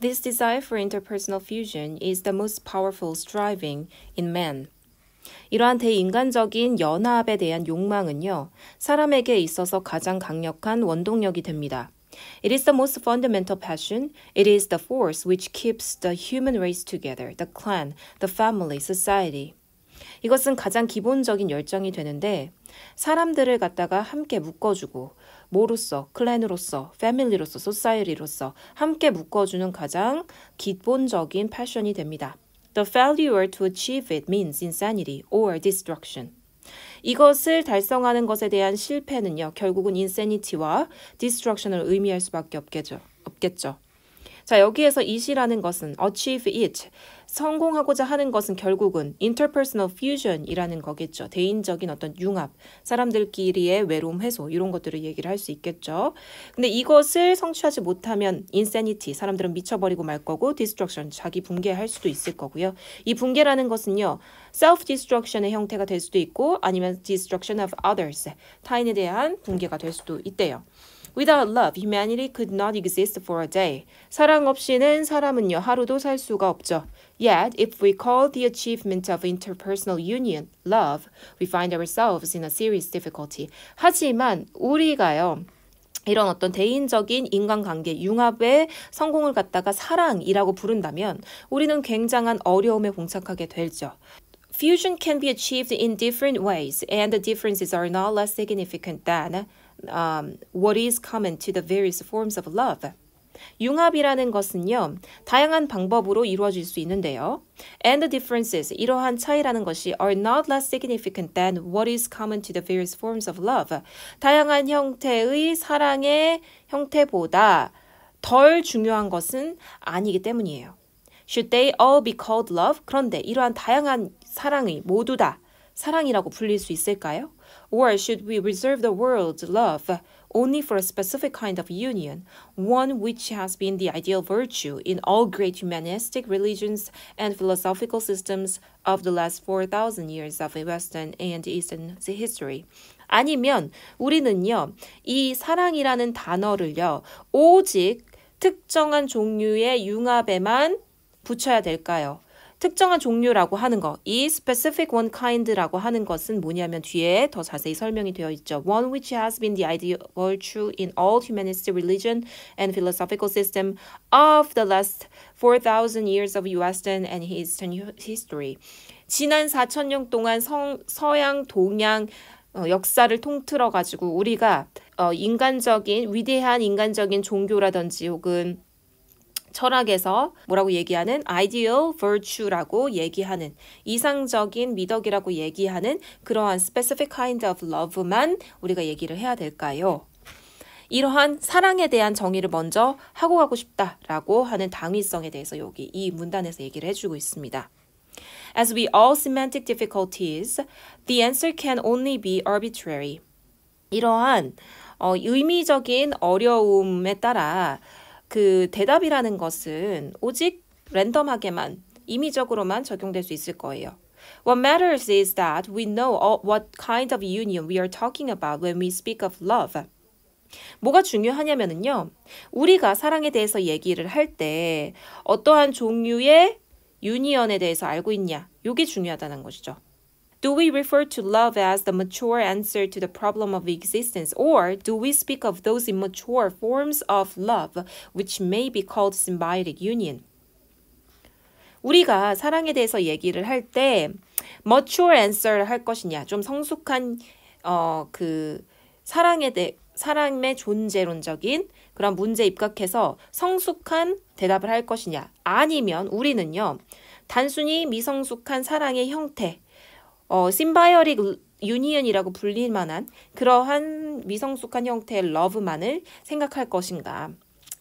This desire for interpersonal fusion is the most powerful striving in man. 이러한 대인간적인 연합에 대한 욕망은요, 사람에게 있어서 가장 강력한 원동력이 됩니다. It is the most fundamental passion. It is the force which keeps the human race together, the clan, the family, society. 이것은 가장 기본적인 열정이 되는데 사람들을 갖다가 함께 묶어주고 모로서 클랜으로서 패밀리로서 소사이어티로서 함께 묶어주는 가장 기본적인 패션이 됩니다. The failure to achieve it means insanity or destruction. 이것을 달성하는 것에 대한 실패는요, 결국은 i n s a 와 d e s t r 을 의미할 수밖에 없겠죠. 자, 여기에서 it이라는 것은 achieve it, 성공하고자 하는 것은 결국은 interpersonal fusion이라는 거겠죠. 대인적인 어떤 융합, 사람들끼리의 외로움 해소 이런 것들을 얘기를 할 수 있겠죠. 근데 이것을 성취하지 못하면 insanity, 사람들은 미쳐버리고 말 거고 destruction, 자기 붕괴할 수도 있을 거고요. 이 붕괴라는 것은요. self destruction의 형태가 될 수도 있고 아니면 destruction of others, 타인에 대한 붕괴가 될 수도 있대요. Without love, humanity could not exist for a day. 사랑 없이는 사람은요 하루도 살 수가 없죠. Yet, if we call the achievement of interpersonal union love, we find ourselves in a serious difficulty. 하지만 우리가요. 이런 어떤 대인적인 인간관계 융합의 성공을 갖다가 사랑이라고 부른다면 우리는 굉장한 어려움에 봉착하게 되죠. Fusion can be achieved in different ways, and the differences are not less significant than um, what is common to the various forms of love. 융합이라는 것은요, 다양한 방법으로 이루어질 수 있는데요. And the differences, 이러한 차이라는 것이 are not less significant than what is common to the various forms of love. 다양한 형태의 사랑의 형태보다 덜 중요한 것은 아니기 때문이에요. Should they all be called love? 그런데 이러한 다양한 사랑이 모두 다 사랑이라고 불릴 수 있을까요? Or should we reserve the word love only for a specific kind of union, one which has been the ideal virtue in all great humanistic religions and philosophical systems of the last 4,000 years of Western and Eastern history? 아니면 우리는요, 이 사랑이라는 단어를요, 오직 특정한 종류의 융합에만 붙여야 될까요? 특정한 종류라고 하는 거, 이 specific one kind라고 하는 것은 뭐냐면 뒤에 더 자세히 설명이 되어 있죠. One which has been the ideal true in all humanistic religion and philosophical system of the last 4,000 years of Western and Eastern history. 지난 4,000년 동안 성, 서양, 동양 어, 역사를 통틀어 가지고 우리가 어, 인간적인 위대한 인간적인 종교라든지 혹은 철학에서 뭐라고 얘기하는 ideal virtue라고 얘기하는 이상적인 미덕이라고 얘기하는 그러한 specific kind of love만 우리가 얘기를 해야 될까요? 이러한 사랑에 대한 정의를 먼저 하고 가고 싶다라고 하는 당위성에 대해서 여기 이 문단에서 얘기를 해주고 있습니다. As w i all semantic difficulties, the answer can only be arbitrary. 이러한 어, 의미적인 어려움에 따라 그 대답이라는 것은 오직 랜덤하게만 임의적으로만 적용될 수 있을 거예요. What matters is that we know uh, what kind of union we are talking about when we speak of love. 뭐가 중요하냐면요 우리가 사랑에 대해서 얘기를 할 때 어떠한 종류의 유니언에 대해서 알고 있냐, 요게 중요하다는 것이죠. Do we refer to love as the mature answer to the problem of existence, or do we speak of those immature forms of love which may be called symbiotic union? 우리가 사랑에 대해서 얘기를 할 때 mature answer를 할 것이냐, 좀 성숙한 어 그 사랑에 대해 사람의 존재론적인 그런 문제에 입각해서 성숙한 대답을 할 것이냐, 아니면 우리는요 단순히 미성숙한 사랑의 형태 어, 심바이어릭 유니언이라고 불릴 만한 그러한 미성숙한 형태의 러브만을 생각할 것인가,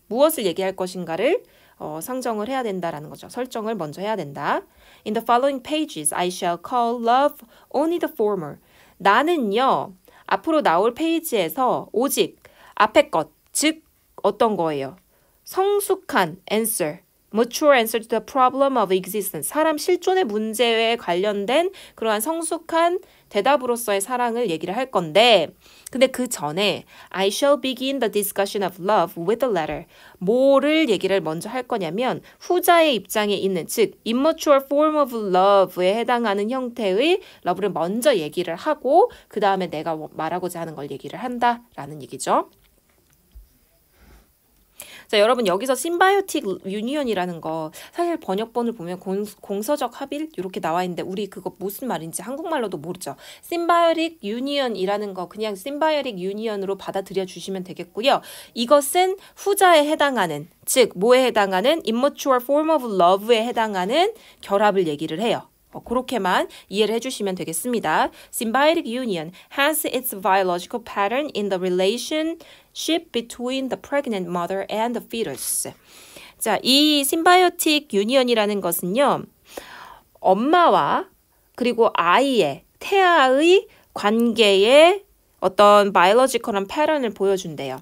무엇을 얘기할 것인가를 어, 상정을 해야 된다라는 거죠. 설정을 먼저 해야 된다. In the following pages, I shall call love only the former. 나는요, 앞으로 나올 페이지에서 오직 앞의 것, 즉 어떤 거예요? 성숙한 answer, mature answer to the problem of existence. 사람 실존의 문제에 관련된 그러한 성숙한 대답으로서의 사랑을 얘기를 할 건데 근데 그 전에 I shall begin the discussion of love with t letter. 뭐를 얘기를 먼저 할 거냐면 후자의 입장에 있는 즉 immature form of love에 해당하는 형태의 러브를 먼저 얘기를 하고 그 다음에 내가 뭐 말하고자 하는 걸 얘기를 한다라는 얘기죠. 자, 여러분 여기서 심바이오틱 유니언이라는 거 사실 번역본을 보면 공, 서적 합일 이렇게 나와 있는데 우리 그거 무슨 말인지 한국말로도 모르죠. 심바이오틱 유니언이라는 거 그냥 심바이오틱 유니언으로 받아들여 주시면 되겠고요. 이것은 후자에 해당하는 즉 뭐에 해당하는 immature form of love에 해당하는 결합을 얘기를 해요. 그렇게만 이해를 해주시면 되겠습니다. Symbiotic union has its biological pattern in the relationship between the pregnant mother and the fetus. 자, 이 심바이오틱 유니언이라는 것은요, 엄마와 그리고 아이의 태아의 관계의 어떤 바이올로지컬한 패턴을 보여준대요.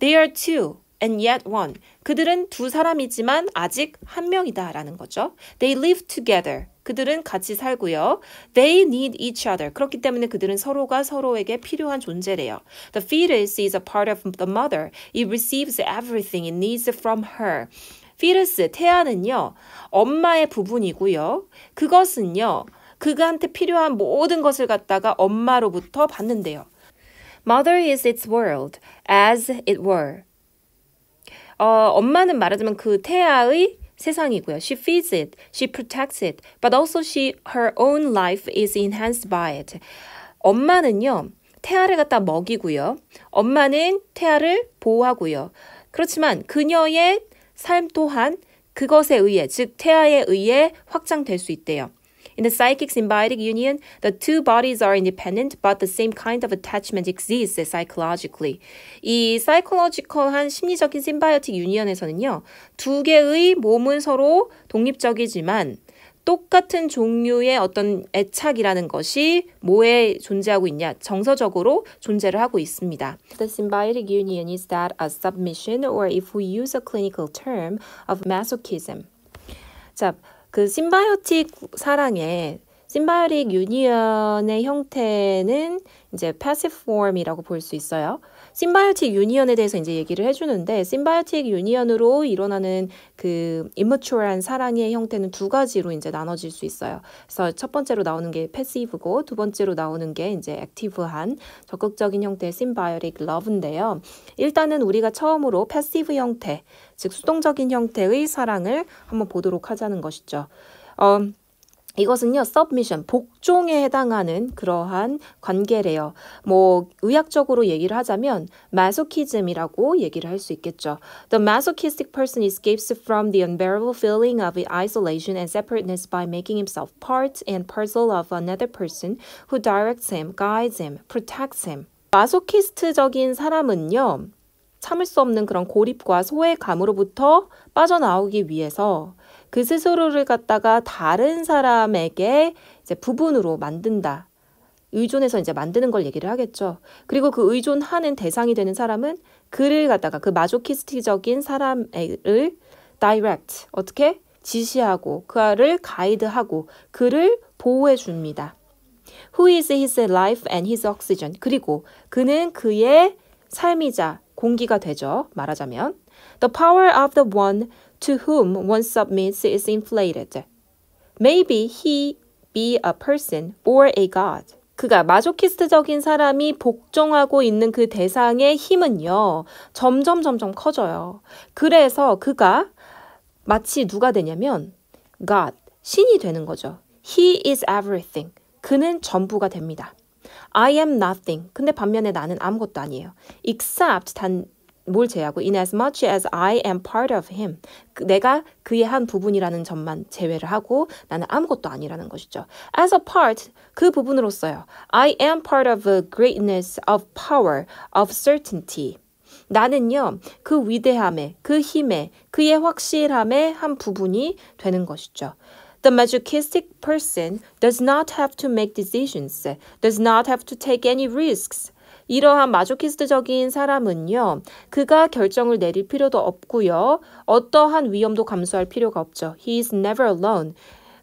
There are two and yet one. 그들은 두 사람이지만 아직 한 명이다 라는 거죠. They live together. 그들은 같이 살고요. They need each other. 그렇기 때문에 그들은 서로가 서로에게 필요한 존재래요. The fetus is a part of the mother. It receives everything it needs from her. fetus, 태아는요, 엄마의 부분이고요. 그것은요, 그한테 필요한 모든 것을 갖다가 엄마로부터 받는데요. Mother is its world, as it were. 어, 엄마는 말하자면 그 태아의 세상이고요. She feeds it, she protects it, but also she her own life is enhanced by it. 엄마는요. 태아를 갖다 먹이고요. 엄마는 태아를 보호하고요. 그렇지만 그녀의 삶 또한 그것에 의해 즉 태아에 의해 확장될 수 있대요. In the psychic symbiotic union, the two bodies are independent, but the same kind of attachment exists psychologically. 이 psychological한 심리적인 심바이오틱 유니언에서는요, 두 개의 몸은 서로 독립적이지만 똑같은 종류의 어떤 애착이라는 것이 뭐에 존재하고 있냐? 정서적으로 존재를 하고 있습니다. The symbiotic union is that a submission or if we use a clinical term of masochism. 자, 그 심바이오틱 사랑에 심바이오틱 유니언의 형태는 이제 패시 s s 이라고볼 수 있어요. 심바이오틱 유니언에 대해서 이제 얘기를 해주는데 심바이오틱 유니언으로 일어나는 그 임머추얼한 사랑의 형태는 두 가지로 이제 나눠질 수 있어요. 그래서 첫 번째로 나오는 게 패시브고 두 번째로 나오는 게 이제 액티브한 적극적인 형태의 심바이오틱 러브인데요. 일단은 우리가 처음으로 패시브 형태, 즉 수동적인 형태의 사랑을 한번 보도록 하자는 것이죠. 어, 이것은요, submission, 복종에 해당하는 그러한 관계래요. 뭐, 의학적으로 얘기를 하자면, masochism이라고 얘기를 할 수 있겠죠. The masochistic person escapes from the unbearable feeling of isolation and separateness by making himself part and parcel of another person who directs him, guides him, protects him. 마소키스트적인 사람은요, 참을 수 없는 그런 고립과 소외감으로부터 빠져나오기 위해서 그 스스로를 갖다가 다른 사람에게 이제 부분으로 만든다. 의존해서 이제 만드는 걸 얘기를 하겠죠. 그리고 그 의존하는 대상이 되는 사람은 그를 갖다가 그 마조키스틱적인 사람을 direct 어떻게 지시하고 그를 가이드하고 그를 보호해 줍니다. Who is his life and his oxygen? 그리고 그는 그의 삶이자 공기가 되죠. 말하자면 The power of the one to whom one submits is inflated. Maybe he be a person or a god. 그가 마조키스트적인 사람이 복종하고 있는 그 대상의 힘은요, 점점 점점 커져요. 그래서 그가 마치 누가 되냐면, God, 신이 되는 거죠. He is everything. 그는 전부가 됩니다. I am nothing. 근데 반면에 나는 아무것도 아니에요. Except 단뭘 제외하고 in as much as I am part of him. 내가 그의 한 부분이라는 점만 제외를 하고 나는 아무것도 아니라는 것이죠. as a part 그 부분으로서요. I am part of a greatness of power of certainty. 나는요, 그 위대함에, 그 힘에, 그의 확실함의 한 부분이 되는 것이죠. The masochistic person does not have to make decisions, does not have to take any risks, 이러한 마조키스트적인 사람은요, 그가 결정을 내릴 필요도 없고요, 어떠한 위험도 감수할 필요가 없죠. He is never alone.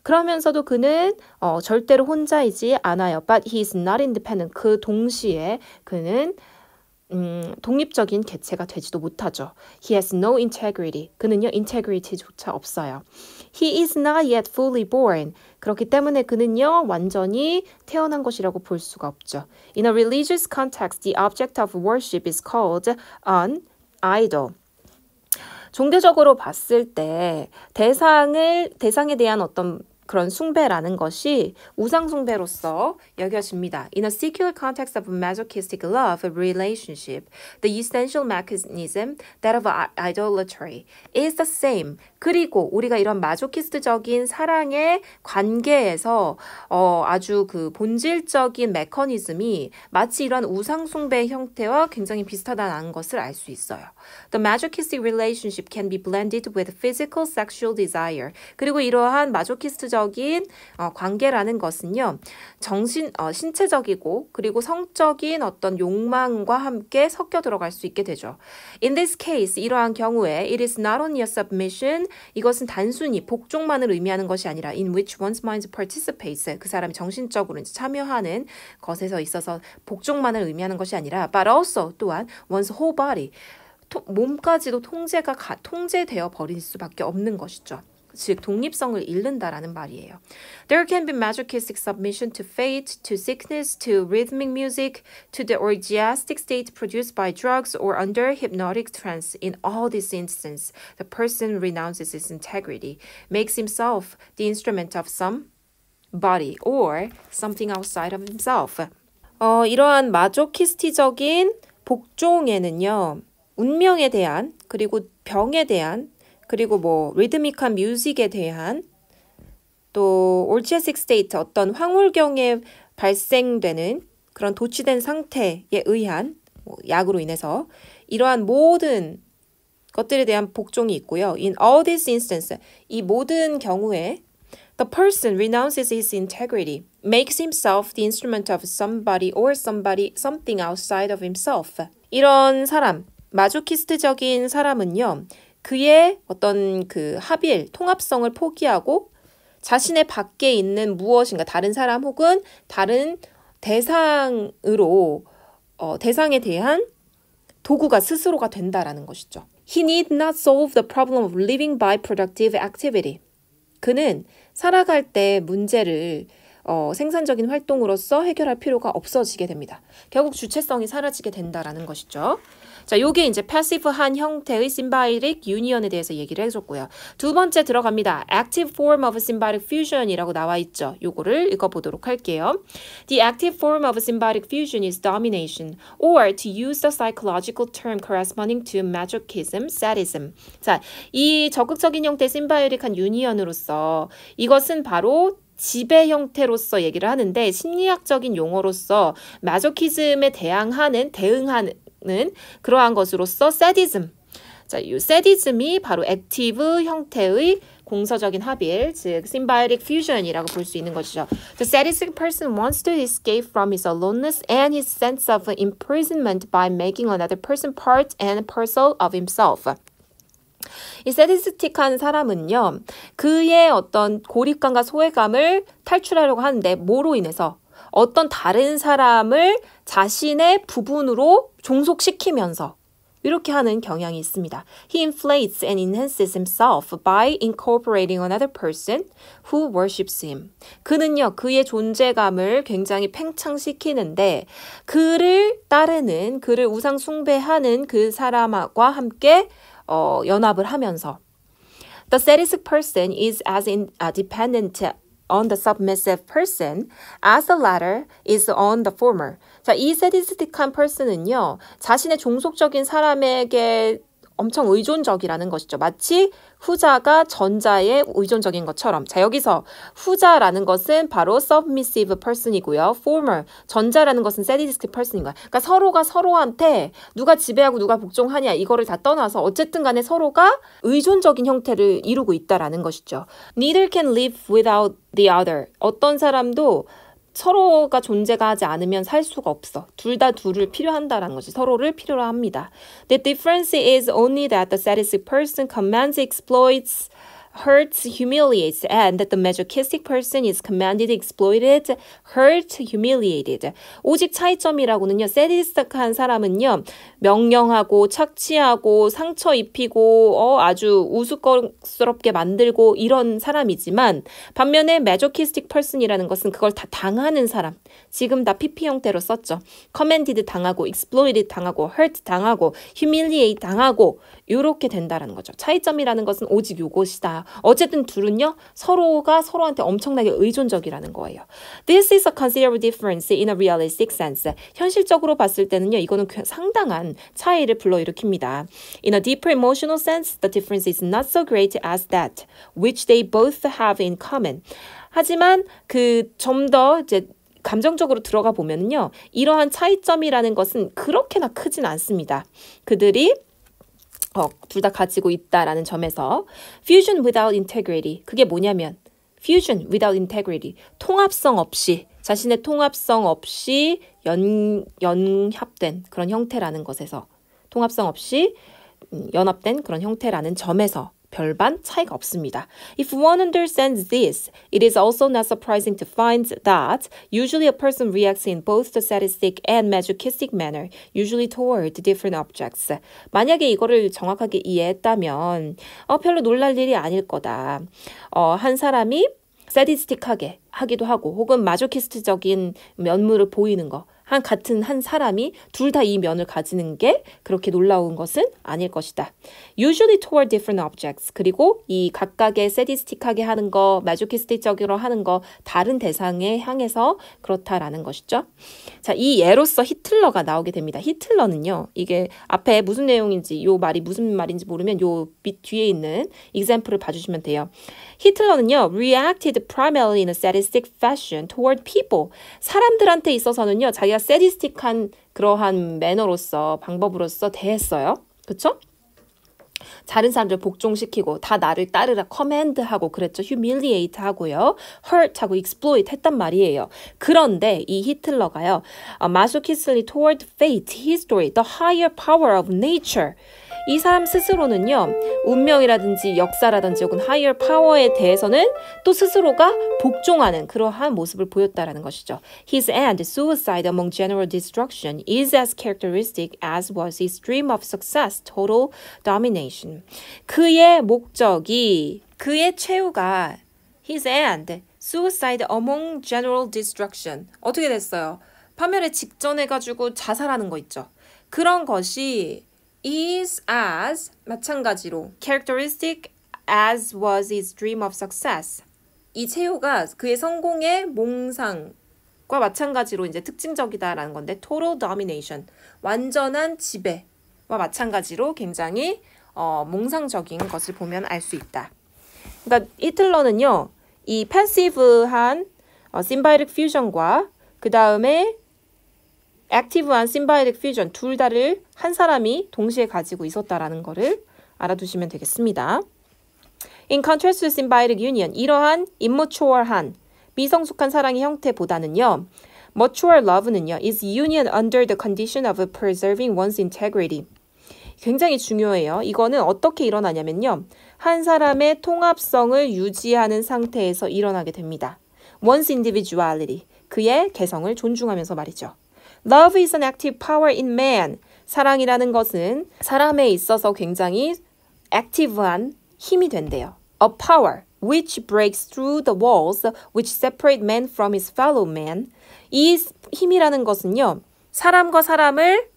그러면서도 그는 어, 절대로 혼자이지 않아요. But he is not independent. 그 동시에 그는 음, 독립적인 개체가 되지도 못하죠. He has no integrity. 그는요, integrity조차 없어요. He is not yet fully born. 그렇기 때문에 그는요, 완전히 태어난 것이라고 볼 수가 없죠. In a religious context, the object of worship is called an idol. 종교적으로 봤을 때 대상을 대상에 대한 어떤 그런 숭배라는 것이 우상 숭배로서 여겨집니다. In a secular context of masochistic love relationship, the essential mechanism, that of idolatry, is the same 그리고 우리가 이런 마조키스트적인 사랑의 관계에서 어, 아주 그 본질적인 메커니즘이 마치 이런 우상숭배 형태와 굉장히 비슷하다는 것을 알 수 있어요. The masochistic relationship can be blended with physical sexual desire. 그리고 이러한 마조키스트적인 어, 관계라는 것은요, 정신, 어, 신체적이고 그리고 성적인 어떤 욕망과 함께 섞여 들어갈 수 있게 되죠. In this case, 이러한 경우에 it is not only a submission 이것은 단순히 복종만을 의미하는 것이 아니라 in which one's mind participates 그 사람이 정신적으로 참여하는 것에서 있어서 복종만을 의미하는 것이 아니라 but also 또한 one's whole body 몸까지도 통제가 가, 통제되어 버릴 수밖에 없는 것이죠. 즉 독립성을 잃는다라는 말이에요. There can be masochistic submission to fate, to sickness, to rhythmic music, to the orgiastic state produced by drugs or under hypnotic trance. In all these instances, the person renounces his integrity, makes himself the instrument of some body or something outside of himself. 어, 이러한 마조키스트적인 복종에는요. 운명에 대한 그리고 병에 대한 그리고 뭐 리드믹한 뮤직에 대한 또 올체식 스테이트 어떤 황홀경에 발생되는 그런 도취된 상태에 의한 약으로 인해서 이러한 모든 것들에 대한 복종이 있고요. In all these instances, 이 모든 경우에 The person renounces his integrity, makes himself the instrument of somebody or somebody something outside of himself. 이런 사람, 마주키스트적인 사람은요, 그의 어떤 그 합일, 통합성을 포기하고 자신의 밖에 있는 무엇인가 다른 사람 혹은 다른 대상으로 어, 대상에 대한 도구가 스스로가 된다라는 것이죠. He need not solve the problem of living by productive activity. 그는 살아갈 때 문제를 어, 생산적인 활동으로서 해결할 필요가 없어지게 됩니다. 결국 주체성이 사라지게 된다라는 것이죠. 자, 요게 이제 패시브한 형태의 심바이릭 유니언에 대해서 얘기를 해줬고요. 두 번째 들어갑니다. Active form of symbiotic fusion이라고 나와 있죠. 요거를 읽어보도록 할게요. The active form of symbiotic fusion is domination, or to use the psychological term corresponding to masochism, sadism. 자, 이 적극적인 형태 심바이릭한 유니언으로서 이것은 바로 지배 형태로서 얘기를 하는데 심리학적인 용어로서 마조키즘에 대항하는 대응하는 그러한 것으로서 세디즘 자, 이 세디즘이 바로 액티브 형태의 공서적인 합일, 즉 symbiotic fusion이라고 볼 수 있는 것이죠. The sadistic person wants to escape from his aloneness and his sense of imprisonment by making another person part and parcel of himself. 이 세디스틱한 사람은요, 그의 어떤 고립감과 소외감을 탈출하려고 하는데, 뭐로 인해서 어떤 다른 사람을 자신의 부분으로 종속시키면서 이렇게 하는 경향이 있습니다. He inflates and enhances himself by incorporating another person who worships him. 그는요, 그의 존재감을 굉장히 팽창시키는데, 그를 따르는, 그를 우상숭배하는 그 사람과 함께 어, 연합을 하면서 The sadistic person is as in, uh, dependent on the submissive person as the latter is on the former. 자, 이 sadistic한 person은요, 자신의 종속적인 사람에게 엄청 의존적이라는 것이죠. 마치 후자가 전자에 의존적인 것처럼. 자, 여기서 후자라는 것은 바로 submissive person이고요. former, 전자라는 것은 sadistic person인 거야. 그러니까 서로가 서로한테 누가 지배하고 누가 복종하냐 이거를 다 떠나서 어쨌든 간에 서로가 의존적인 형태를 이루고 있다라는 것이죠. Neither can live without the other. 어떤 사람도 서로가 존재가 하지 않으면 살 수가 없어. 둘 다 둘을 필요한다라는 거지. 서로를 필요로 합니다. The difference is only that the satisfied person commands, exploits, hurts, humiliates, and that the masochistic person is commanded, exploited, hurt, humiliated. 오직 차이점이라고는요. 세디스틱한 사람은요. 명령하고 착취하고 상처 입히고 어, 아주 우스꽝스럽게 만들고 이런 사람이지만 반면에 masochistic person이라는 것은 그걸 다 당하는 사람. 지금 다 PP 형태로 썼죠. commanded 당하고 exploited 당하고 hurt 당하고 humiliate 당하고 이렇게 된다라는 거죠. 차이점이라는 것은 오직 요것이다. 어쨌든 둘은요 서로가 서로한테 엄청나게 의존적이라는 거예요. This is a considerable difference in a realistic sense. 현실적으로 봤을 때는요 이거는 상당한 차이를 불러일으킵니다. In a deeper emotional sense, the difference is not so great as that which they both have in common. 하지만 그 좀 더 이제 감정적으로 들어가 보면요. 이러한 차이점이라는 것은 그렇게나 크진 않습니다. 그들이 어, 둘 다 가지고 있다라는 점에서 fusion without integrity 그게 뭐냐면 fusion without integrity 통합성 없이 자신의 통합성 없이 연, 연합된 그런 형태라는 것에서 통합성 없이 음, 연합된 그런 형태라는 점에서 별반 차이가 없습니다. If one understands this, it is also not surprising to find that usually a person reacts in both the sadistic and masochistic manner, usually toward different objects. 만약에 이거를 정확하게 이해했다면 어, 별로 놀랄 일이 아닐 거다. 어, 한 사람이 사디스틱하게 하기도 하고 혹은 마조키스트적인 면모를 보이는 거한 같은 한 사람이 둘 다 이 면을 가지는 게 그렇게 놀라운 것은 아닐 것이다. Usually toward different objects. 그리고 이 각각의 세디스틱하게 하는 거, 마주키스틱적으로 하는 거 다른 대상에 향해서 그렇다라는 것이죠. 자, 이 예로서 히틀러가 나오게 됩니다. 히틀러는요. 이게 앞에 무슨 내용인지 요 말이 무슨 말인지 모르면 요 밑 뒤에 있는 example을 봐 주시면 돼요. 히틀러는요. reacted primarily in a sadistic fashion toward people. 사람들한테 있어서는요. 자기 저희 세디스틱한 그러한 매너로서 방법으로서 대했어요. 그쵸? 다른 사람들 복종시키고 다 나를 따르라 커맨드하고 그랬죠. h u m i l i 하고요. h u 하고 e x p l o i 했단 말이에요. 그런데 이 히틀러가요. 어, 마소키슬리 toward fate, history, the higher power of nature 이 사람 스스로는요, 운명이라든지 역사라든지 혹은 하이어 파워에 대해서는 또 스스로가 복종하는 그러한 모습을 보였다라는 것이죠. His end, suicide among general destruction, is as characteristic as was his dream of success, total domination. 그의 목적이, 그의 최후가 his end, suicide among general destruction. 어떻게 됐어요? 파멸의 직전해가지고 자살하는 거 있죠. 그런 것이 is as 마찬가지로 characteristic as was his dream of success. 이 채호가 그의 성공의 몽상 과 마찬가지로 이제 특징적이다라는 건데 total domination 완전한 지배와 마찬가지로 굉장히 어, 몽상적인 것을 보면 알 수 있다. 그러니까 히틀러는요 이 패시브한 어, 심바이릭 퓨전과 그 다음에 액티브한 심바이릭 퓨전 둘 다를 한 사람이 동시에 가지고 있었다라는 거를 알아두시면 되겠습니다. In contrast to symbiotic union, 이러한 immatur한 미성숙한 사랑의 형태보다는요. mature love는요. is union under the condition of preserving one's integrity. 굉장히 중요해요. 이거는 어떻게 일어나냐면요. 한 사람의 통합성을 유지하는 상태에서 일어나게 됩니다. one's individuality. 그의 개성을 존중하면서 말이죠. Love is an active power in man. 사랑이라는 것은 사람에 있어서 굉장히 액티브한 힘이 된대요. A power which breaks through the walls which separate man from his fellow man. 이 힘이라는 것은요. 사람과 사람을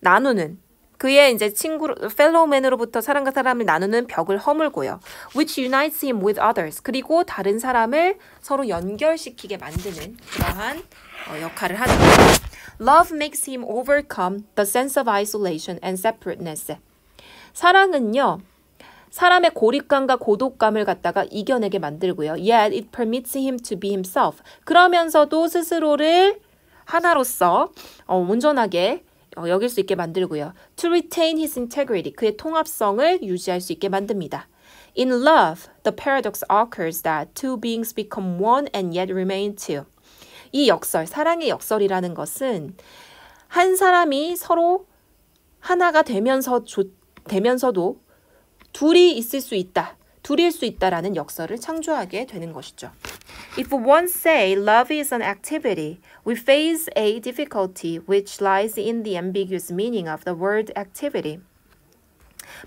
나누는 그의 이제 친구 펠로우맨으로부터 사람과 사람을 나누는 벽을 허물고요. which unites him with others. 그리고 다른 사람을 서로 연결시키게 만드는 그러한 역할을 하죠. Love makes him overcome the sense of isolation and separateness. 사랑은요. 사람의 고립감과 고독감을 갖다가 이겨내게 만들고요. Yet it permits him to be himself. 그러면서도 스스로를 하나로서 온전하게 여길 수 있게 만들고요. To retain his integrity. 그의 통합성을 유지할 수 있게 만듭니다. In love, the paradox occurs that two beings become one and yet remain two. 이 역설, 사랑의 역설이라는 것은 한 사람이 서로 하나가 되면서 조, 되면서도 둘이 있을 수 있다. 둘일 수 있다라는 역설을 창조하게 되는 것이죠. If one say love is an activity, we face a difficulty which lies in the ambiguous meaning of the word activity.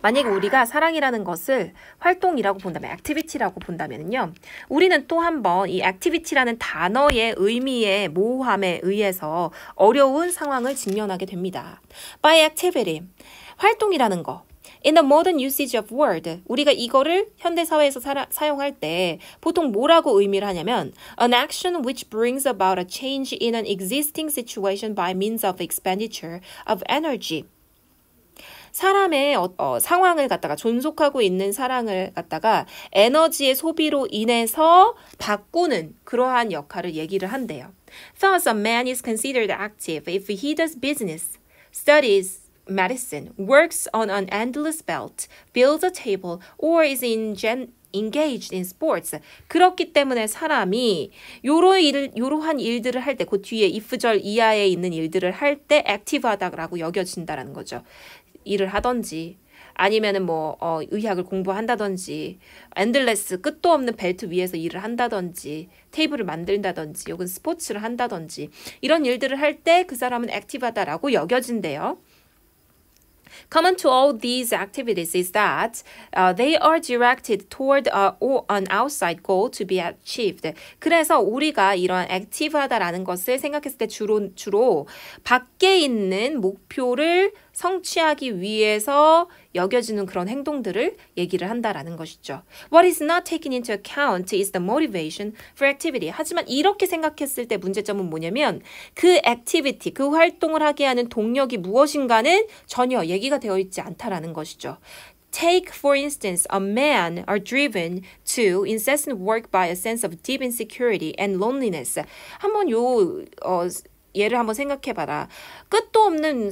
만약에 우리가 사랑이라는 것을 활동이라고 본다면 액티비티라고 본다면요. 우리는 또 한번 이 액티비티라는 단어의 의미의 모호함에 의해서 어려운 상황을 직면하게 됩니다. By activity, 활동이라는 거, In the modern usage of word, 우리가 이거를 현대사회에서 사용할 때 보통 뭐라고 의미를 하냐면 an action which brings about a change in an existing situation by means of expenditure of energy. 사람의 어, 어, 상황을 갖다가 존속하고 있는 사랑을 갖다가 에너지의 소비로 인해서 바꾸는 그러한 역할을 얘기를 한대요. Thus, a man is considered active if he does business, studies, medicine, works on an endless belt, builds a table, or is in gen engaged in sports. 그렇기 때문에 사람이 요러 일, 요러한 일들을 할 때, 그 뒤에 if 절 이하에 있는 일들을 할때 active하다라고 여겨진다라는 거죠. 일을 하던지 아니면은 뭐 어, 의학을 공부한다든지 엔들레스 끝도 없는 벨트 위에서 일을 한다든지 테이블을 만든다든지 혹은 스포츠를 한다든지 이런 일들을 할 때 그 사람은 액티브하다라고 여겨진대요. Common to all these activities is that uh, they are directed toward a, uh, an outside goal to be achieved. 그래서 우리가 이런 액티브하다라는 것을 생각했을 때 주로 주로 밖에 있는 목표를 성취하기 위해서 여겨지는 그런 행동들을 얘기를 한다라는 것이죠. What is not taken into account is the motivation for activity. 하지만 이렇게 생각했을 때 문제점은 뭐냐면 그 activity, 그 활동을 하게 하는 동력이 무엇인가는 전혀 얘기가 되어 있지 않다라는 것이죠. Take, for instance, a man are driven to incessant work by a sense of deep insecurity and loneliness. 한번 요 어, 예를 한번 생각해봐라. 끝도 없는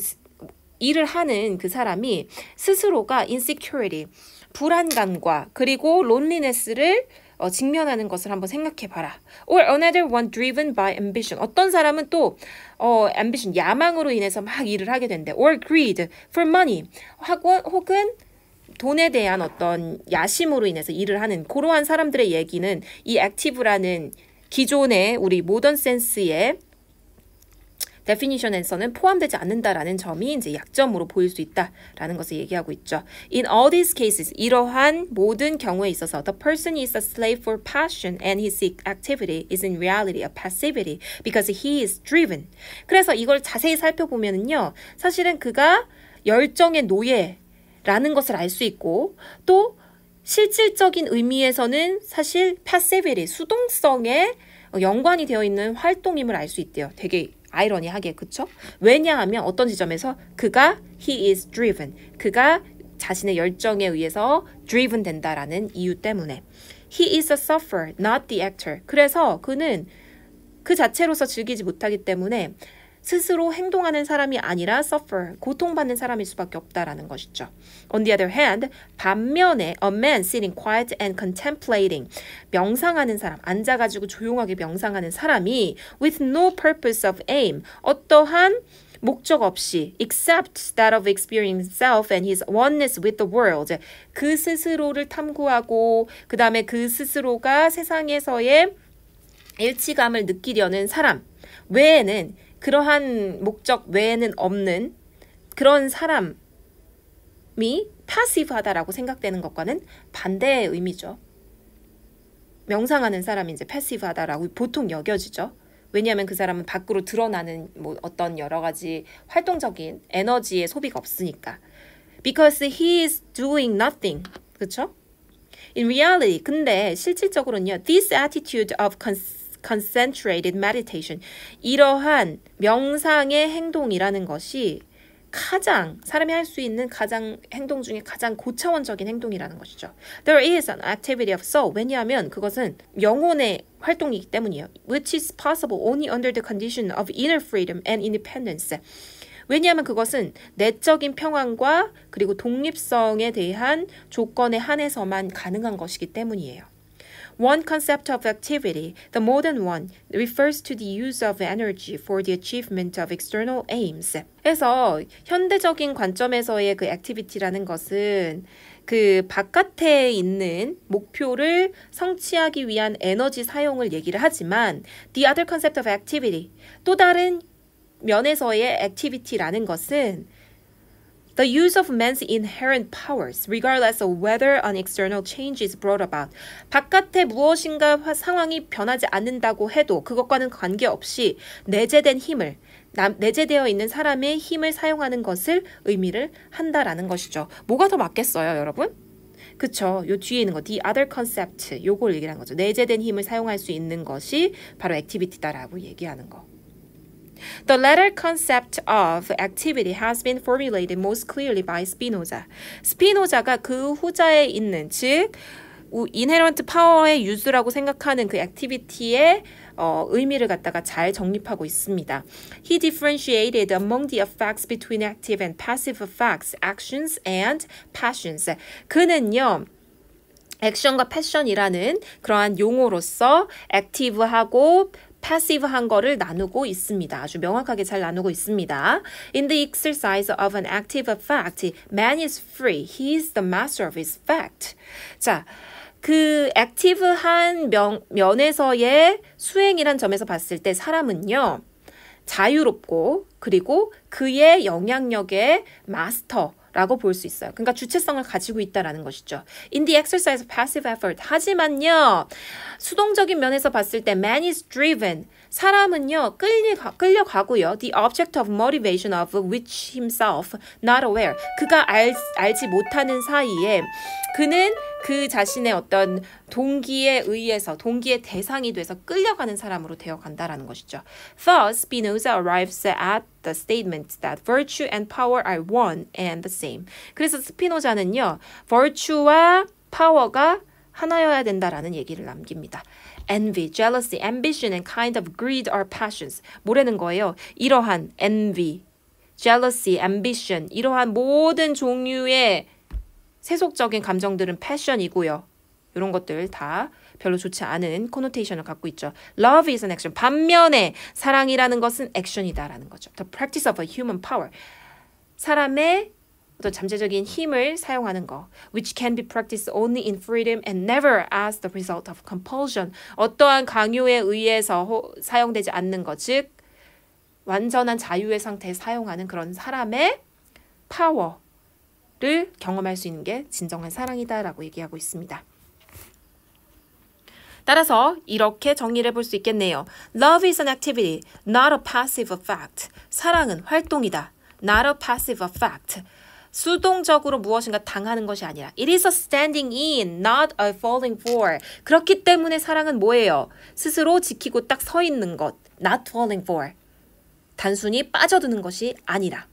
일을 하는 그 사람이 스스로가 insecurity, 불안감과 그리고 론리네스를 어, 직면하는 것을 한번 생각해봐라. Or another one driven by ambition. 어떤 사람은 또 어, ambition, 야망으로 인해서 막 일을 하게 된대. Or greed, for money. 하고, 혹은 돈에 대한 어떤 야심으로 인해서 일을 하는 그러한 사람들의 얘기는 이 액티브라는 기존의 우리 모던 센스의 definition에서는 포함되지 않는다라는 점이 이제 약점으로 보일 수 있다라는 것을 얘기하고 있죠. In all these cases, 이러한 모든 경우에 있어서 the person is a slave for passion and his activity is in reality a passivity because he is driven. 그래서 이걸 자세히 살펴보면요 사실은 그가 열정의 노예라는 것을 알 수 있고 또 실질적인 의미에서는 사실 파세비리 수동성에 연관이 되어 있는 활동임을 알 수 있대요. 되게 아이러니하게 그쵸? 왜냐하면 어떤 지점에서 그가 he is driven 그가 자신의 열정에 의해서 driven 된다라는 이유 때문에 he is a sufferer not the actor 그래서 그는 그 자체로서 즐기지 못하기 때문에 스스로 행동하는 사람이 아니라 suffer, 고통받는 사람일 수밖에 없다라는 것이죠. On the other hand, 반면에 a man sitting quiet and contemplating, 명상하는 사람, 앉아가지고 조용하게 명상하는 사람이 with no purpose of aim, 어떠한 목적 없이 except that of experiencing self and his oneness with the world 그 스스로를 탐구하고 그 다음에 그 스스로가 세상에서의 일치감을 느끼려는 사람 외에는 그러한 목적 외에는 없는 그런 사람이 패시브하다라고 생각되는 것과는 반대의 의미죠. 명상하는 사람이 이제 패시브하다라고 보통 여겨지죠. 왜냐하면 그 사람은 밖으로 드러나는 뭐 어떤 여러 가지 활동적인 에너지의 소비가 없으니까. Because he is doing nothing. 그렇죠? In reality, 근데 실질적으로는요. This attitude of cons concentrated meditation 이러한 명상의 행동이라는 것이 가장 사람이 할 수 있는 가장 행동 중에 가장 고차원적인 행동이라는 것이죠. There is an activity of soul. 왜냐하면 그것은 영혼의 활동이기 때문이에요. Which is possible only under the condition of inner freedom and independence. 왜냐하면 그것은 내적인 평안과 그리고 독립성에 대한 조건에 한해서만 가능한 것이기 때문이에요. One concept of activity, the modern one, refers to the use of energy for the achievement of external aims. 해서 현대적인 관점에서의 그 activity라는 것은 그 바깥에 있는 목표를 성취하기 위한 에너지 사용을 얘기를 하지만 the other concept of activity, 또 다른 면에서의 activity라는 것은 The use of man's inherent powers, regardless of whether an external change is brought about. 바깥에 무엇인가 상황이 변하지 않는다고 해도 그것과는 관계없이 내재된 힘을, 내재되어 있는 사람의 힘을 사용하는 것을 의미를 한다라는 것이죠. 뭐가 더 맞겠어요, 여러분? 그쵸. 요 뒤에 있는 거, the other concept. 요걸 얘기하 거죠. 내재된 힘을 사용할 수 있는 것이 바로 액티비티다라고 얘기하는 거. The latter concept of activity has been formulated most clearly by Spinoza. 스피노자가 그 후자에 있는 즉 인헤런트 파워의 유수라고 생각하는 그 액티비티의 어, 의미를 갖다가 잘 정립하고 있습니다. He differentiated among the effects between active and passive effects, actions and passions. 그는요. 액션과 패션이라는 그러한 용어로서 액티브하고 패시브한 거를 나누고 있습니다. 아주 명확하게 잘 나누고 있습니다. In the exercise of an active fact, man is free. He is the master of his fact. 자, 그 액티브한 면에서의 수행이란 점에서 봤을 때 사람은요. 자유롭고 그리고 그의 영향력의 마스터 라고 볼 수 있어요. 그러니까 주체성을 가지고 있다라는 것이죠. In the exercise of passive effort. 하지만요. 수동적인 면에서 봤을 때 man is driven. 사람은요. 끌려가, 끌려가고요. The object of motivation of which himself not aware. 그가 알, 알지 못하는 사이에 그는 그 자신의 어떤 동기에 의해서 동기의 대상이 돼서 끌려가는 사람으로 되어 간다라는 것이죠. Thus, Spinoza arrives at the statement that virtue and power are one and the same. 그래서 스피노자는요, virtue와 power가 하나여야 된다라는 얘기를 남깁니다. envy, jealousy, ambition and kind of greed are passions. 뭐라는 거예요? 이러한 envy, jealousy, ambition 이러한 모든 종류의 세속적인 감정들은 패션이고요. 이런 것들 다 별로 좋지 않은 코노테이션을 갖고 있죠. Love is an action. 반면에 사랑이라는 것은 액션이다라는 거죠. The practice of a human power. 사람의 어 잠재적인 힘을 사용하는 것, which can be practiced only in freedom and never as the result of compulsion. 어떠한 강요에 의해서 호, 사용되지 않는 것, 즉 완전한 자유의 상태에 사용하는 그런 사람의 파워, 를 경험할 수 있는 게 진정한 사랑이다라고 얘기하고 있습니다. 따라서 이렇게 정리를 해볼 수 있겠네요. Love is an activity, not a passive fact. 사랑은 활동이다. Not a passive fact. 수동적으로 무엇인가 당하는 것이 아니라 It is a standing in, not a falling for. 그렇기 때문에 사랑은 뭐예요? 스스로 지키고 딱 서 있는 것, not falling for. 단순히 빠져드는 것이 아니라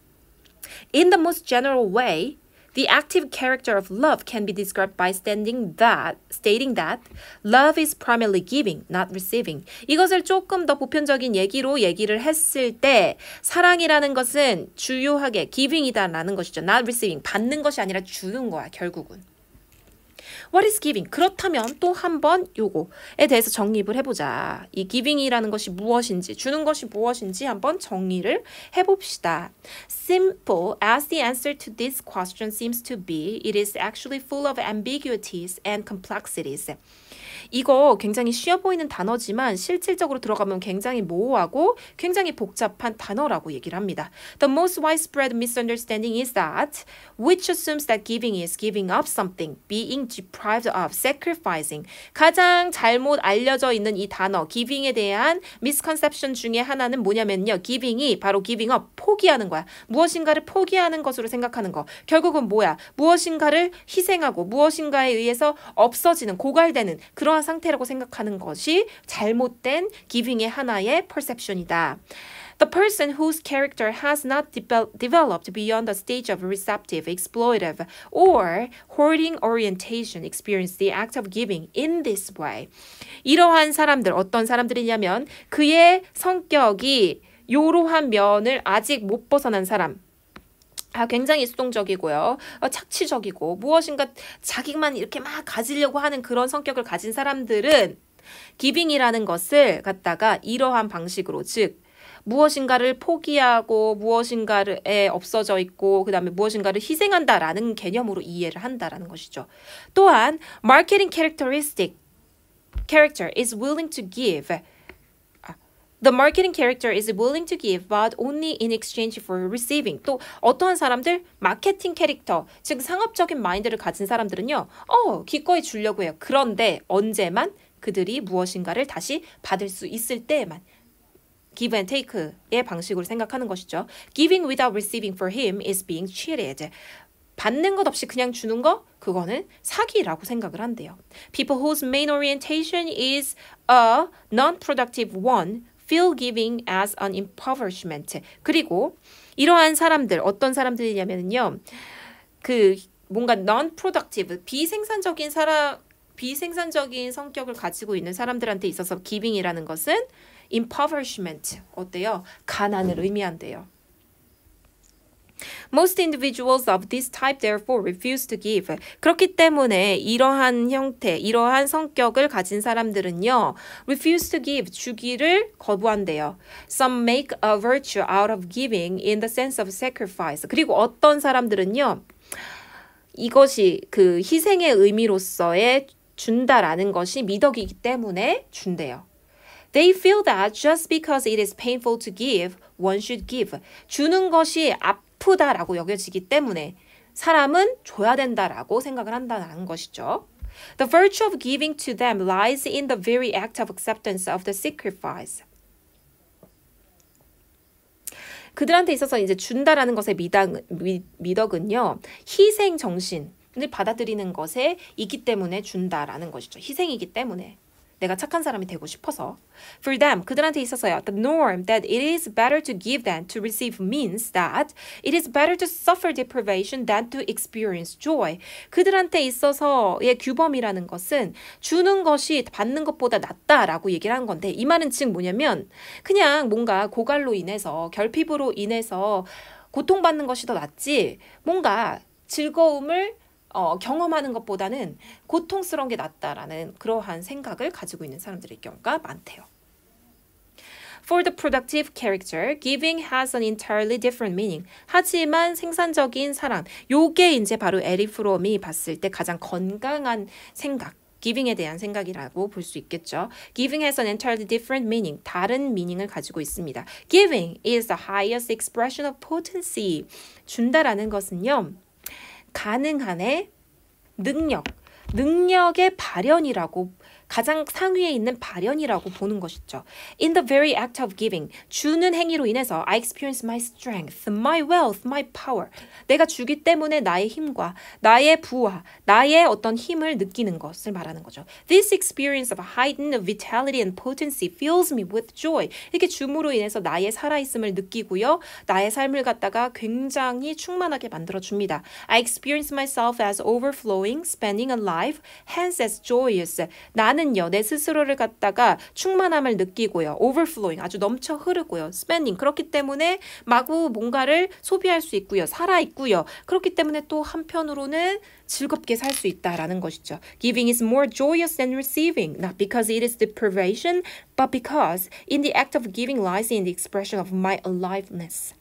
In the most general way, The active character of love can be described by standing that, stating that love is primarily giving, not receiving. 이것을 조금 더 보편적인 얘기로 얘기를 했을 때 사랑이라는 것은 주요하게 giving이다라는 것이죠. not receiving. 받는 것이 아니라 주는 거야, 결국은. What is giving? 그렇다면 또한번 요거에 대해서 정립을 해보자. 이 giving이라는 것이 무엇인지, 주는 것이 무엇인지 한번 정리를 해봅시다. Simple as the answer to this question seems to be, it is actually full of ambiguities and complexities. 이거 굉장히 쉬워 보이는 단어지만 실질적으로 들어가면 굉장히 모호하고 굉장히 복잡한 단어라고 얘기를 합니다. The most widespread misunderstanding is that which assumes that giving is giving up something, being deprived of, sacrificing. 가장 잘못 알려져 있는 이 단어 giving에 대한 misconception 중에 하나는 뭐냐면요. giving이 바로 giving up, 포기하는 거야. 무엇인가를 포기하는 것으로 생각하는 거. 결국은 뭐야? 무엇인가를 희생하고 무엇인가에 의해서 없어지는 고갈되는 그런 상태와 상태라고 생각하는 것이 잘못된 기빙의 하나의 perception이다. The person whose character has not developed beyond the stage of receptive, exploitive, or hoarding orientation experience the act of giving in this way. 이러한 사람들, 어떤 사람들이냐면 그의 성격이 요러한 면을 아직 못 벗어난 사람, 아, 굉장히 수동적이고요. 어, 착취적이고 무엇인가 자기만 이렇게 막 가지려고 하는 그런 성격을 가진 사람들은 기빙이라는 것을 갖다가 이러한 방식으로 즉 무엇인가를 포기하고 무엇인가에 를 없어져 있고 그다음에 무엇인가를 희생한다라는 개념으로 이해를 한다라는 것이죠. 또한 marketing character is willing to give The marketing character is willing to give, but only in exchange for receiving. 또 어떠한 사람들? 마케팅 캐릭터, 즉 상업적인 마인드를 가진 사람들은요. 어, 기꺼이 주려고 해요. 그런데 언제만 그들이 무엇인가를 다시 받을 수 있을 때만 에 give and take의 방식으로 생각하는 것이죠. Giving without receiving for him is being cheated. 받는 것 없이 그냥 주는 거 그거는 사기라고 생각을 한대요. People whose main orientation is a non-productive one feel giving as an impoverishment. 그리고 이러한 사람들 어떤 사람들이냐면요. 그 뭔가 non productive 비생산적인 사람 비생산적인 성격을 가지고 있는 사람들한테 있어서 giving이라는 것은 impoverishment 어때요? 가난을 의미한대요. Most individuals of this type therefore refuse to give. 그렇기 때문에 이러한 형태, 이러한 성격을 가진 사람들은요. refuse to give, 주기를 거부한대요. Some make a virtue out of giving in the sense of sacrifice. 그리고 어떤 사람들은요. 이것이 그 희생의 의미로서의 준다라는 것이 미덕이기 때문에 준대요. They feel that just because it is painful to give, one should give. 주는 것이 베푸다라고 여겨지기 때문에 사람은 줘야 된다라고 생각을 한다는 것이죠. The virtue of giving to them lies in the very act of acceptance of the sacrifice. 그들한테 있어서 이제 준다라는 것의 미덕, 미덕은요, 희생 정신을 받아들이는 것에 있기 때문에 준다라는 것이죠. 희생이기 때문에. 내가 착한 사람이 되고 싶어서. For them, 그들한테 있어서요. The norm that it is better to give than to receive means that it is better to suffer deprivation than to experience joy. 그들한테 있어서의 규범이라는 것은 주는 것이 받는 것보다 낫다라고 얘기를 한 건데 이 말은 즉 뭐냐면 그냥 뭔가 고갈로 인해서 결핍으로 인해서 고통받는 것이 더 낫지 뭔가 즐거움을 어, 경험하는 것보다는 고통스러운 게 낫다라는 그러한 생각을 가지고 있는 사람들의 경우가 많대요. For the productive character, giving has an entirely different meaning. 하지만 생산적인 사람, 요게 이제 바로 에리 프롬이 봤을 때 가장 건강한 생각. giving에 대한 생각이라고 볼 수 있겠죠. giving has an entirely different meaning. 다른 meaning을 가지고 있습니다. giving is the highest expression of potency. 준다라는 것은요. 가능한의 능력, 능력의 발현이라고 가장 상위에 있는 발현이라고 보는 것이죠. In the very act of giving, 주는 행위로 인해서 I experience my strength, my wealth, my power. 내가 주기 때문에 나의 힘과 나의 부와 나의 어떤 힘을 느끼는 것을 말하는 거죠. This experience of heightened vitality and potency fills me with joy. 이렇게 줌으로 인해서 나의 살아있음을 느끼고요. 나의 삶을 갖다가 굉장히 충만하게 만들어 줍니다. I experience myself as overflowing, spending a life, hence as joyous. 나는 나는요 내 스스로를 갖다가 충만함을 느끼고요 overflowing 아주 넘쳐 흐르고요 spending 그렇기 때문에 마구 뭔가를 소비할 수 있고요 살아 있고요 그렇기 때문에 또 한편으로는 즐겁게 살 수 있다라는 것이죠. Giving is more joyous than receiving, not because it is deprivation, but because in the act of giving lies in the expression of my aliveness.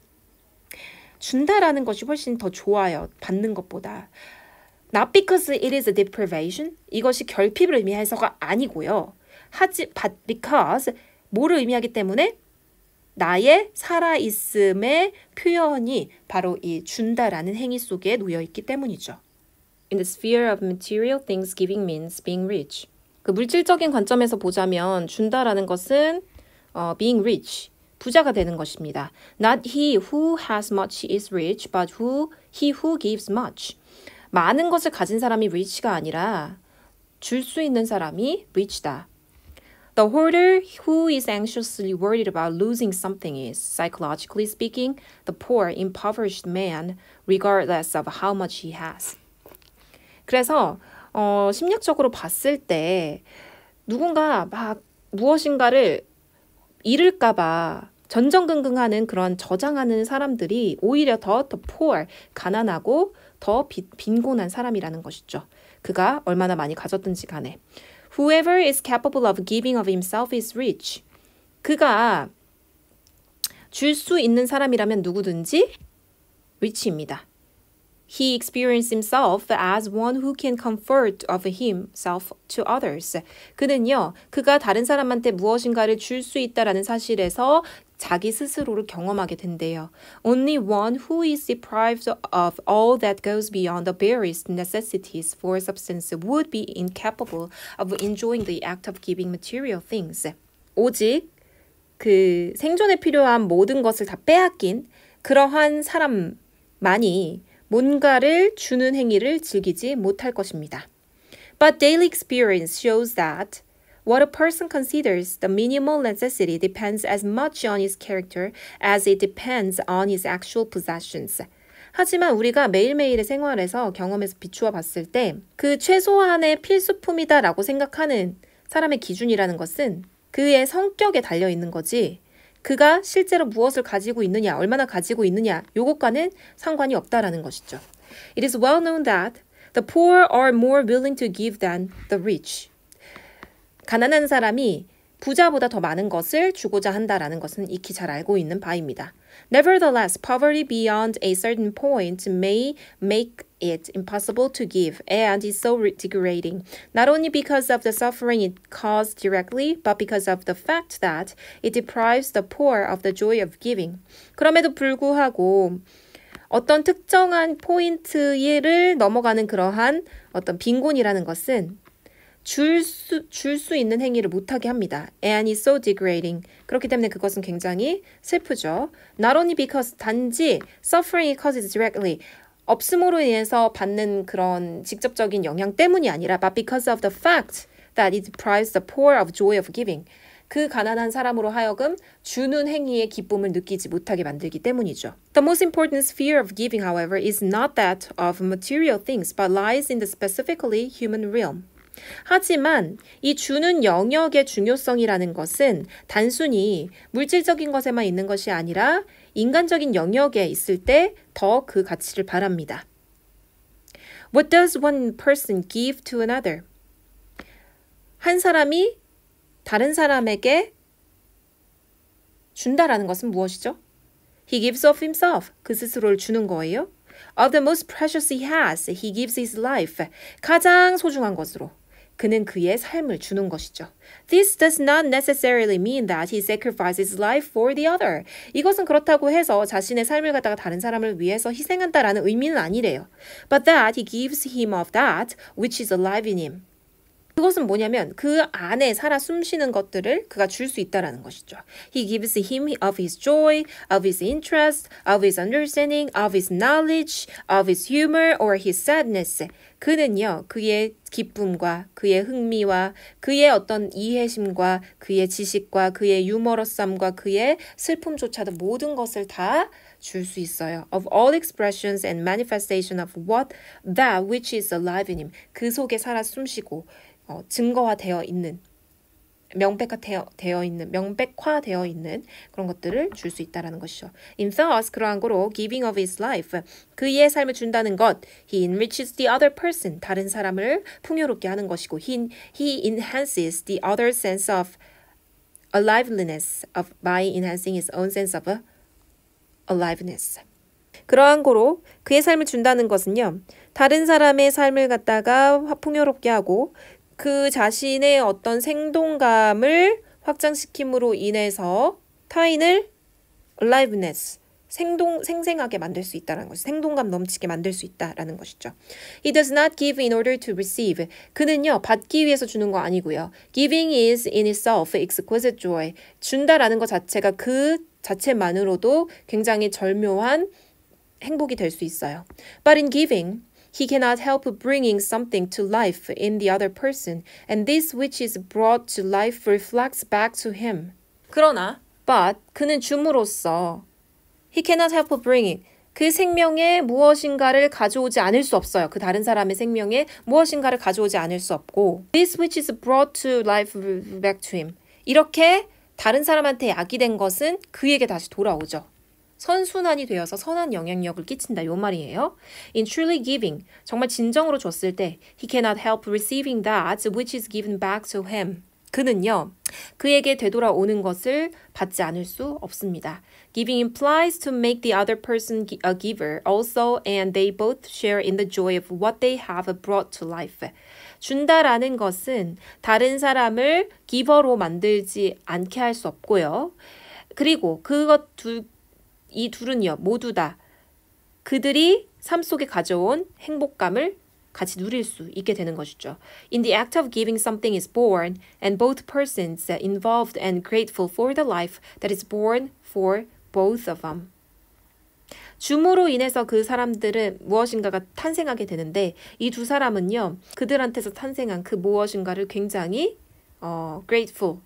준다라는 것이 훨씬 더 좋아요. 받는 것보다. Not because it is a deprivation. 이것이 결핍을 의미해서가 아니고요. 하지, but because 뭐를 의미하기 때문에 나의 살아있음의 표현이 바로 이 준다라는 행위 속에 놓여 있기 때문이죠. In the sphere of material things giving means being rich. 그 물질적인 관점에서 보자면 준다라는 것은 어, being rich 부자가 되는 것입니다. Not he who has much is rich, but who he who gives much. 많은 것을 가진 사람이 rich가 아니라 줄 수 있는 사람이 rich다. The hoarder who is anxiously worried about losing something is, psychologically speaking, the poor, impoverished man, regardless of how much he has. 그래서 어, 심리학적으로 봤을 때 누군가 막 무엇인가를 잃을까봐 전전긍긍하는 그런 저장하는 사람들이 오히려 더, 더 poor, 가난하고 더 비, 빈곤한 사람이라는 것이죠. 그가 얼마나 많이 가졌든지 간에. Whoever is capable of giving of himself is rich. 그가 줄 수 있는 사람이라면 누구든지 r i 입니다 He experienced himself as one who can comfort of himself to others. 그는요, 그가 다른 사람한테 무엇인가를 줄 수 있다라는 사실에서 자기 스스로를 경험하게 된대요. Only one who is deprived of all that goes beyond the barest necessities for substance would be incapable of enjoying the act of giving material things. 오직 그 생존에 필요한 모든 것을 다 빼앗긴 그러한 사람만이 뭔가를 주는 행위를 즐기지 못할 것입니다. But daily experience shows that What a person considers the minimal necessity depends as much on his character as it depends on his actual possessions. 하지만 우리가 매일매일의 생활에서 경험에서 비추어 봤을 때 그 최소한의 필수품이다라고 생각하는 사람의 기준이라는 것은 그의 성격에 달려 있는 거지 그가 실제로 무엇을 가지고 있느냐, 얼마나 가지고 있느냐, 요것과는 상관이 없다라는 것이죠. It is well known that the poor are more willing to give than the rich. 가난한 사람이 부자보다 더 많은 것을 주고자 한다라는 것은 익히 잘 알고 있는 바입니다. Nevertheless, poverty beyond a certain point may make it impossible to give and is so degrading, not only because of the suffering it caused directly, but because of the fact that it deprives the poor of the joy of giving. 그럼에도 불구하고 어떤 특정한 포인트를 넘어가는 그러한 어떤 빈곤이라는 것은 줄수 줄수 있는 행위를 못하게 합니다. And is so degrading. 그렇기 때문에 그것은 굉장히 슬프죠. Not only because 단지 suffering causes directly 없음으로 인해서 받는 그런 직접적인 영향 때문이 아니라 but because of the fact that it deprives the poor of joy of giving. 그 가난한 사람으로 하여금 주는 행위의 기쁨을 느끼지 못하게 만들기 때문이죠. The most important sphere of giving, however, is not that of material things, but lies in the specifically human realm. 하지만 이 주는 영역의 중요성이라는 것은 단순히 물질적인 것에만 있는 것이 아니라 인간적인 영역에 있을 때 더 그 가치를 바랍니다. What does one person give to another? 한 사람이 다른 사람에게 준다라는 것은 무엇이죠? He gives of himself. 그 스스로를 주는 거예요. Of the most precious he has, he gives his life. 가장 소중한 것으로. 그는 그의 삶을 주는 것이죠. This does not necessarily mean that he sacrifices life for the other. 이것은 그렇다고 해서 자신의 삶을 갖다가 다른 사람을 위해서 희생한다라는 의미는 아니래요. But that he gives him of that which is alive in him. 그것은 뭐냐면 그 안에 살아 숨쉬는 것들을 그가 줄 수 있다라는 것이죠. He gives him of his joy, of his interest, of his understanding, of his knowledge, of his humor or his sadness. 그는요, 그의 기쁨과 그의 흥미와 그의 어떤 이해심과 그의 지식과 그의 유머러쌈과 그의 슬픔조차도 모든 것을 다 줄 수 있어요. Of all expressions and manifestation of what that which is alive in him. 그 속에 살아 숨쉬고 어, 증거화되어 있는 명백화되어 되어 있는 명백화되어 있는 그런 것들을 줄 수 있다라는 것이죠. In thus 그러한 거로 giving of his life 그의 삶을 준다는 것 he enriches the other person 다른 사람을 풍요롭게 하는 것이고 he, he enhances the other sense of aliveness of by enhancing his own sense of aliveness. 그러한 거로 그의 삶을 준다는 것은요. 다른 사람의 삶을 갖다가 풍요롭게 하고 그 자신의 어떤 생동감을 확장시킴으로 인해서 타인을 aliveness, 생동 생생하게 만들 수 있다라는 것이 생동감 넘치게 만들 수 있다라는 것이죠. He does not give in order to receive. 그는요 받기 위해서 주는 거 아니고요. Giving is in itself exquisite joy. 준다라는 것 자체가 그 자체만으로도 굉장히 절묘한 행복이 될 수 있어요. But in giving, He cannot help bringing something to life in the other person, and this which is brought to life reflects back to him. 그러나, but 그는 줌으로써 he cannot help bringing 그 생명에 무엇인가를 가져오지 않을 수 없어요. 그 다른 사람의 생명에 무엇인가를 가져오지 않을 수 없고 this which is brought to life back to him 이렇게 다른 사람한테 약이 된 것은 그에게 다시 돌아오죠. 선순환이 되어서 선한 영향력을 끼친다. 요 말이에요. In truly giving, 정말 진정으로 줬을 때 he cannot help receiving that which is given back to him. 그는요. 그에게 되돌아오는 것을 받지 않을 수 없습니다. Giving implies to make the other person a giver also and they both share in the joy of what they have brought to life. 준다라는 것은 다른 사람을 기버로 만들지 않게 할 수 없고요. 그리고 그것 두이 둘은요, 모두 다 그들이 삶 속에 가져온 행복감을 같이 누릴 수 있게 되는 것이죠. In the act of giving something is born, and both persons involved and grateful for the life that is born for both of them. 줌으로 인해서 그 사람들은 무엇인가가 탄생하게 되는데 이 두 사람은요 그들한테서 탄생한 그 무엇인가를 굉장히 어, grateful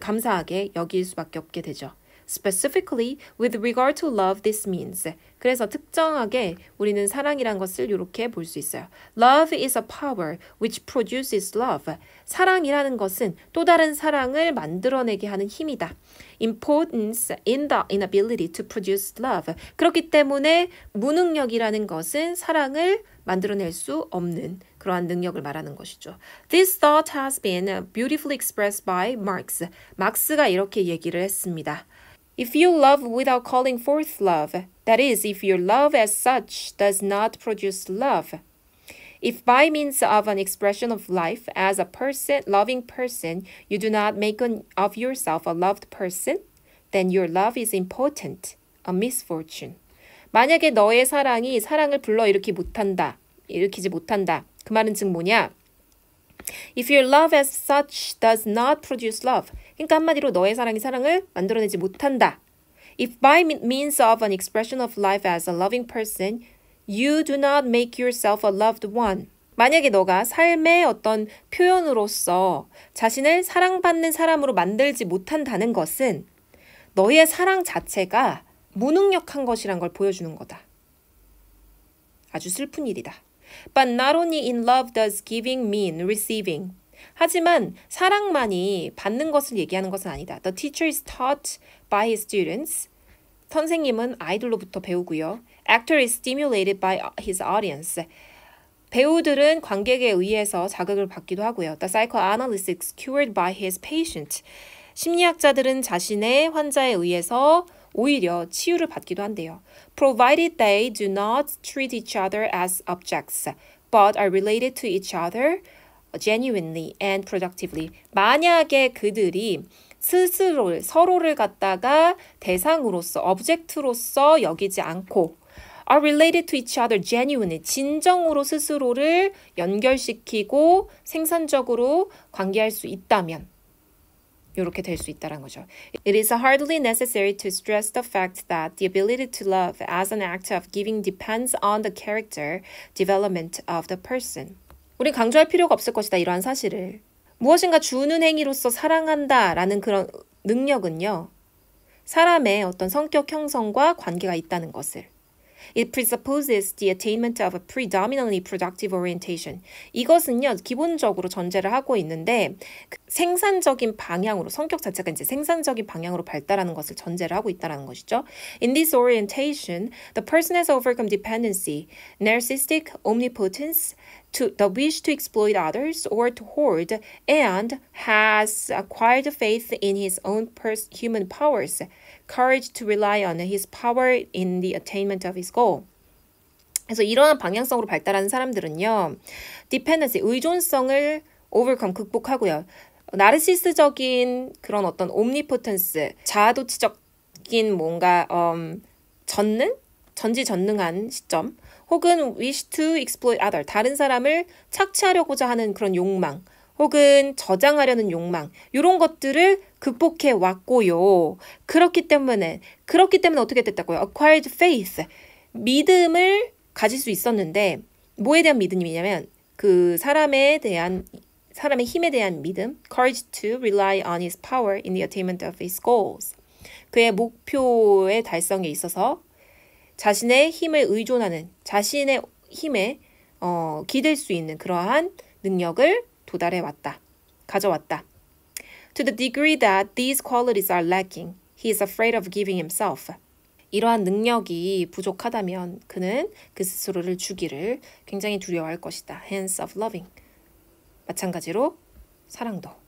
감사하게 여길 수밖에 없게 되죠. Specifically, with regard to love, this means. 그래서 특정하게 우리는 사랑이란 것을 이렇게 볼 수 있어요. Love is a power which produces love. 사랑이라는 것은 또 다른 사랑을 만들어내게 하는 힘이다. Importance in the inability to produce love. 그렇기 때문에 무능력이라는 것은 사랑을 만들어낼 수 없는 그러한 능력을 말하는 것이죠. This thought has been beautifully expressed by Marx. 마크스가 이렇게 얘기를 했습니다. If you love without calling forth love, that is, if your love as such does not produce love, if by means of an expression of life as a person, loving person, you do not make an, of yourself a loved person, then your love is important, a misfortune. 만약에 너의 사랑이 사랑을 불러일으키 못한다, 일으키지 못한다. 그 말은 즉 뭐냐? If your love as such does not produce love, 그러니까 한마디로 너의 사랑이 사랑을 만들어내지 못한다. If by means of an expression of life as a loving person, you do not make yourself a loved one. 만약에 너가 삶의 어떤 표현으로서 자신을 사랑받는 사람으로 만들지 못한다는 것은 너의 사랑 자체가 무능력한 것이란 걸 보여주는 거다. 아주 슬픈 일이다. But not only in love does giving mean receiving. 하지만 사랑만이 받는 것을 얘기하는 것은 아니다. The teacher is taught by his students. 선생님은 아이들로부터 배우고요. Actor is stimulated by his audience. 배우들은 관객에 의해서 자극을 받기도 하고요. The psychoanalyst is cured by his patient. 심리학자들은 자신의 환자에 의해서 오히려 치유를 받기도 한대요. Provided they do not treat each other as objects, but are related to each other genuinely and productively. 만약에 그들이 스스로 서로를 갖다가 대상으로서 object로서 여기지 않고 are related to each other genuinely 진정으로 스스로를 연결시키고 생산적으로 관계할 수 있다면 이렇게 될 수 있다는 거죠. It is hardly necessary to stress the fact that the ability to love as an act of giving depends on the character development of the person. 우린 강조할 필요가 없을 것이다. 이러한 사실을. 무엇인가 주는 행위로서 사랑한다. 라는 그런 능력은요. 사람의 어떤 성격 형성과 관계가 있다는 것을. It presupposes the attainment of a predominantly productive orientation. 이것은요, 기본적으로 전제를 하고 있는데 생산적인 방향으로 성격 자체가 이제 생산적인 방향으로 발달하는 것을 전제를 하고 있다라는 것이죠. In this orientation, the person has overcome dependency, narcissistic omnipotence, to the wish to exploit others or to hoard and has acquired faith in his own human powers. courage to rely on his power in the attainment of his goal. 그래서 이러 방향성으로 발달하는 사람들은요, dependency, 의존성을 overcome, 극복하고요. 나르시스적인 그런 어떤 옴니포텐스, 자아도취적인 뭔가, 음, 전능? 전지전능한 시점, 혹은 wish to exploit other, 다른 사람을 착취하려고자 하는 그런 욕망, 혹은 저장하려는 욕망 이런 것들을 극복해 왔고요. 그렇기 때문에 그렇기 때문에 어떻게 됐다고요? acquired faith 믿음을 가질 수 있었는데 뭐에 대한 믿음이냐면 그 사람에 대한 사람의 힘에 대한 믿음 courage to rely on his power in the attainment of his goals 그의 목표의 달성에 있어서 자신의 힘을 의존하는 자신의 힘에 어, 기댈 수 있는 그러한 능력을 도달해 왔다. 가져왔다. To the degree that these qualities are lacking, he is afraid of giving himself. 이러한 능력이 부족하다면 그는 그 스스로를 주기를 굉장히 두려워할 것이다. Hands of loving. 마찬가지로 사랑도.